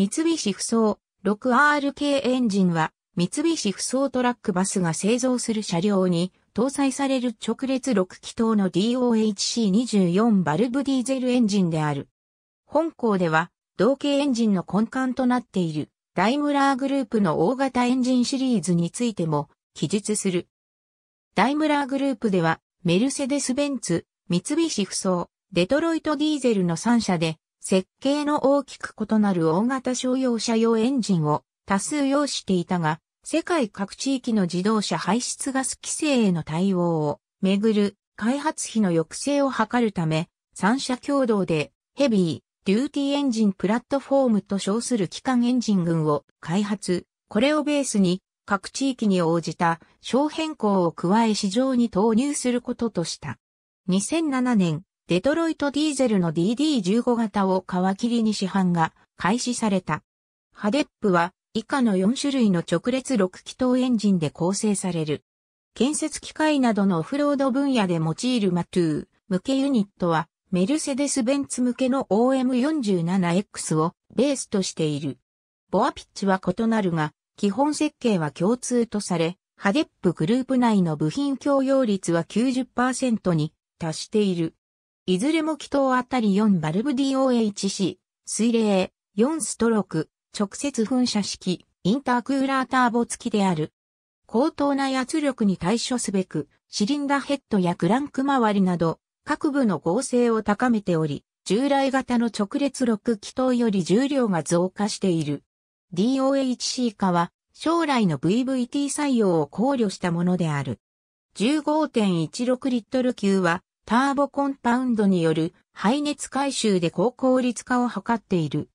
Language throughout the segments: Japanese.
三菱不走 6RK エンジンは三菱不走トラックバスが製造する車両に搭載される直列6気筒の DOHC24 バルブディーゼルエンジンである。本校では同型エンジンの根幹となっているダイムラーグループの大型エンジンシリーズについても記述する。ダイムラーグループではメルセデス・ベンツ、三菱不走、デトロイト・ディーゼルの3社で設計の大きく異なる大型商用車用エンジンを多数用していたが、世界各地域の自動車排出ガス規制への対応をめぐる開発費の抑制を図るため、三社共同でヘビー、デューティーエンジンプラットフォームと称する機関エンジン群を開発、これをベースに各地域に応じた小変更を加え市場に投入することとした。2007年、デトロイトディーゼルの DD15 型を皮切りに市販が開始された。ハデップは以下の4種類の直列6気筒エンジンで構成される。建設機械などのオフロード分野で用いるマトゥー向けユニットはメルセデス・ベンツ向けの OM47X をベースとしている。ボアピッチは異なるが、基本設計は共通とされ、ハデップグループ内の部品共用率は90%に達している。いずれも気筒あたり4バルブ DOHC、水冷、4ストローク、直接噴射式、インタークーラーターボ付きである。高等な圧力に対処すべく、シリンダヘッドやクランク周りなど、各部の合成を高めており、従来型の直列6気筒より重量が増加している。DOHC 化は、将来の VVT 採用を考慮したものである。15.16リットル級は、ターボコンパウンドによる排熱回収で高効率化を図っている。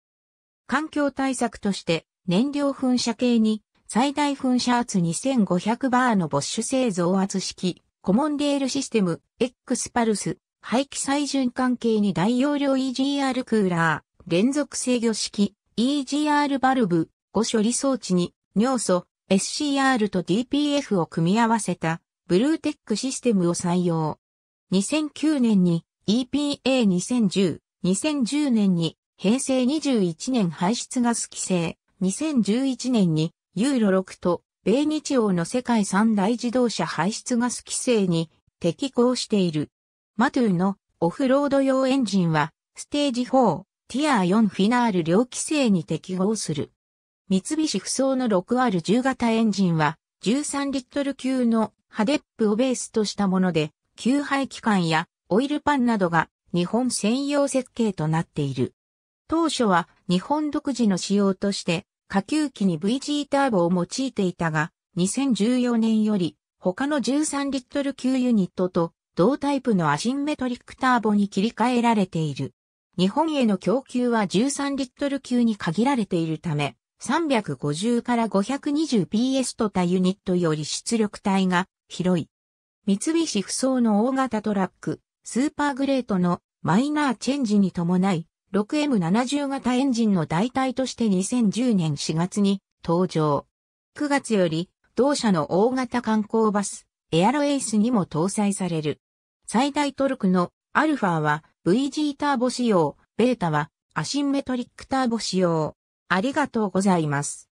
環境対策として燃料噴射系に最大噴射圧2500バーのボッシュ製造圧式コモンレールシステム X パルス排気再循環系に大容量 EGR クーラー連続制御式 EGR バルブ5処理装置に尿素 SCR と DPF を組み合わせたブルーテックシステムを採用。2009年に EPA2010、2010年に平成21年排出ガス規制、2011年にユーロ6と米日欧の世界三大自動車排出ガス規制に適合している。マトゥーのオフロード用エンジンはステージ4、ティアー4フィナール両規制に適合する。三菱不走の 6R10 型エンジンは13リットル級のハデップをベースとしたもので給排機関やオイルパンなどが日本専用設計となっている。当初は日本独自の仕様として下級機に VG ターボを用いていたが、2014年より他の13リットル級ユニットと同タイプのアシンメトリックターボに切り替えられている。日本への供給は13リットル級に限られているため、350から 520PS とたユニットより出力体が広い。三菱不走の大型トラック、スーパーグレートのマイナーチェンジに伴い、6M70 型エンジンの代替として2010年4月に登場。9月より、同社の大型観光バス、エアロエイスにも搭載される。最大トルクのアルファは VG ターボ仕様、ベータはアシンメトリックターボ仕様。ありがとうございます。